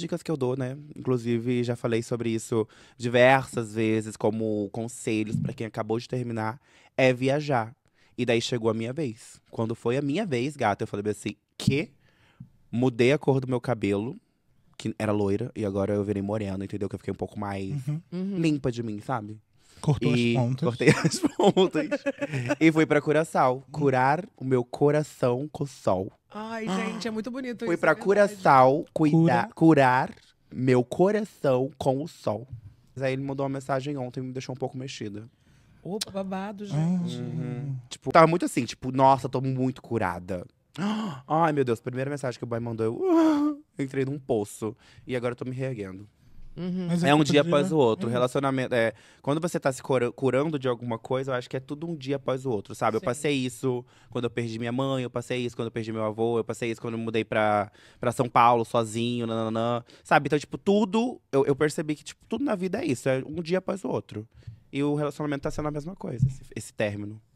dicas que eu dou, né? Inclusive, já falei sobre isso diversas vezes, como conselhos para quem acabou de terminar, é viajar. E daí chegou a minha vez. Quando foi a minha vez, gata, eu falei assim, que mudei a cor do meu cabelo, que era loira, e agora eu virei morena, entendeu? Que eu fiquei um pouco mais uhum. uhum. limpa de mim, sabe? Cortou e as pontas. Cortei as pontas. e fui pra Curaçao. Hum. Curar o meu coração com sol. Ai, gente, é muito bonito fui isso. Fui pra é Curaçao cuidar, Cura. curar meu coração com o sol. Mas aí ele mandou uma mensagem ontem e me deixou um pouco mexida. Opa, babado, ah. gente. Uhum. Tipo, tava muito assim, tipo, nossa, tô muito curada. Ai, meu Deus, primeira mensagem que o boy mandou, eu uh, entrei num poço. E agora eu tô me reerguendo. Uhum. É, é um dia após o outro. Uhum. Relacionamento. É, quando você tá se curando de alguma coisa, eu acho que é tudo um dia após o outro, sabe? Sim. Eu passei isso quando eu perdi minha mãe, eu passei isso quando eu perdi meu avô, eu passei isso quando eu mudei pra, pra São Paulo sozinho, nananã. Sabe? Então, tipo, tudo. Eu, eu percebi que, tipo, tudo na vida é isso. É um dia após o outro. E o relacionamento tá sendo a mesma coisa, esse, esse término.